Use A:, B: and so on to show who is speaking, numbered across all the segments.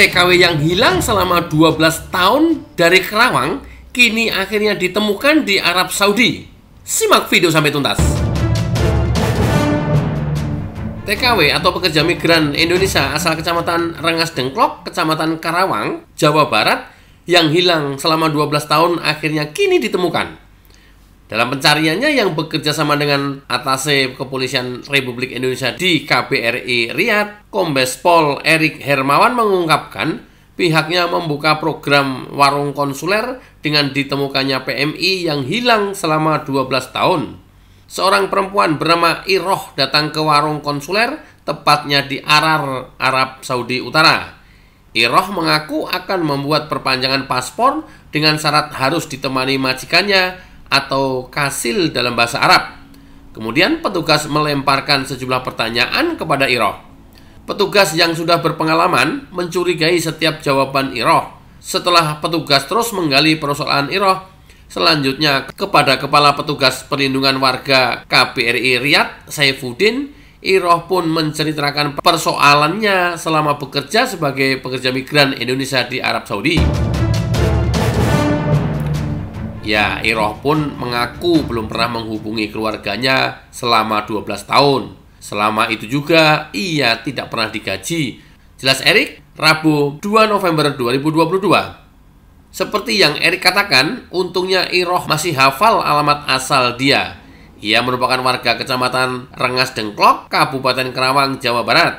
A: TKW yang hilang selama 12 tahun dari Kerawang kini akhirnya ditemukan di Arab Saudi. Simak video sampai tuntas. TKW atau pekerja migran Indonesia asal Kecamatan Rengas Dengklok, Kecamatan Karawang, Jawa Barat yang hilang selama 12 tahun akhirnya kini ditemukan. Dalam pencariannya yang bekerja sama dengan atase kepolisian Republik Indonesia di KBRI Riyadh, Kombes Pol Erik Hermawan mengungkapkan pihaknya membuka program warung konsuler dengan ditemukannya PMI yang hilang selama 12 tahun. Seorang perempuan bernama Iroh datang ke warung konsuler tepatnya di Arar, Arab Saudi Utara. Iroh mengaku akan membuat perpanjangan paspor dengan syarat harus ditemani majikannya atau kasil dalam bahasa Arab. Kemudian petugas melemparkan sejumlah pertanyaan kepada Iroh. Petugas yang sudah berpengalaman mencurigai setiap jawaban Iroh. Setelah petugas terus menggali persoalan Iroh, selanjutnya kepada Kepala Petugas Perlindungan Warga KBRI Riyadh, Saifuddin, Iroh pun menceritakan persoalannya selama bekerja sebagai pekerja migran Indonesia di Arab Saudi. Ya, Iroh pun mengaku belum pernah menghubungi keluarganya selama 12 tahun. Selama itu juga, ia tidak pernah digaji. Jelas Erik? Rabu 2 November 2022. Seperti yang Erik katakan, untungnya Iroh masih hafal alamat asal dia. Ia merupakan warga kecamatan Rengas Dengklok, Kabupaten Kerawang, Jawa Barat.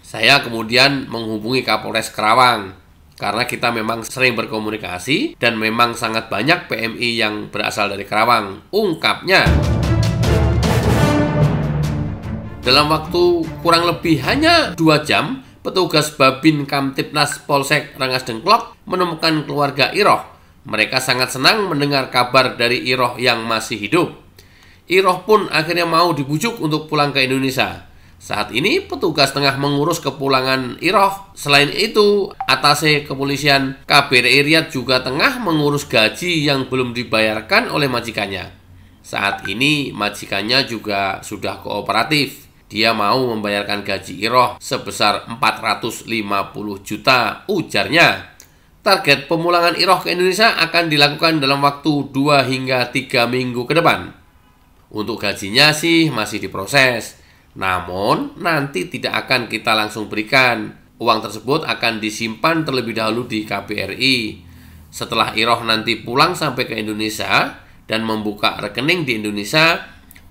A: Saya kemudian menghubungi Kapolres Kerawang karena kita memang sering berkomunikasi dan memang sangat banyak PMI yang berasal dari Karawang. Ungkapnya, dalam waktu kurang lebih hanya dua jam, petugas Babin Kamtipnas Polsek Rangas Dengklok menemukan keluarga Iroh. Mereka sangat senang mendengar kabar dari Iroh yang masih hidup. Iroh pun akhirnya mau dibujuk untuk pulang ke Indonesia. Saat ini petugas tengah mengurus kepulangan Iroh. Selain itu, atase kepolisian KBRI Riyadh juga tengah mengurus gaji yang belum dibayarkan oleh majikannya. Saat ini majikannya juga sudah kooperatif. Dia mau membayarkan gaji Iroh sebesar 450 juta ujarnya. Target pemulangan Iroh ke Indonesia akan dilakukan dalam waktu 2 hingga 3 minggu ke depan. Untuk gajinya sih masih diproses namun, nanti tidak akan kita langsung berikan. Uang tersebut akan disimpan terlebih dahulu di KBRI. Setelah Iroh nanti pulang sampai ke Indonesia dan membuka rekening di Indonesia,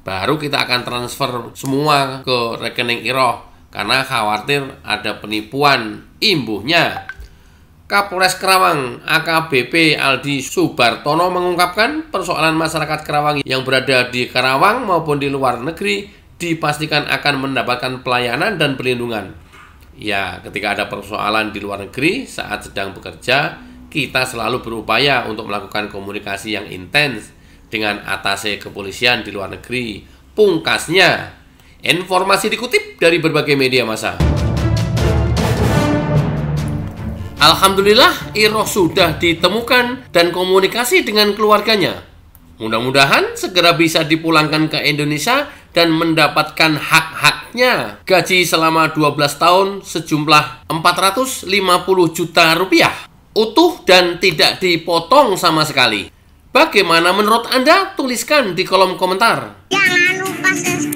A: baru kita akan transfer semua ke rekening Iroh karena khawatir ada penipuan imbuhnya. Kapolres Kerawang AKBP Aldi Subartono mengungkapkan persoalan masyarakat Kerawang yang berada di Kerawang maupun di luar negeri dipastikan akan mendapatkan pelayanan dan perlindungan. Ya, ketika ada persoalan di luar negeri saat sedang bekerja, kita selalu berupaya untuk melakukan komunikasi yang intens dengan atase kepolisian di luar negeri. Pungkasnya, informasi dikutip dari berbagai media massa. Alhamdulillah, Iroh sudah ditemukan dan komunikasi dengan keluarganya. Mudah-mudahan segera bisa dipulangkan ke Indonesia dan mendapatkan hak-haknya gaji selama 12 tahun sejumlah 450 juta rupiah utuh dan tidak dipotong sama sekali. Bagaimana menurut Anda? Tuliskan di kolom komentar. Jangan lupa subscribe.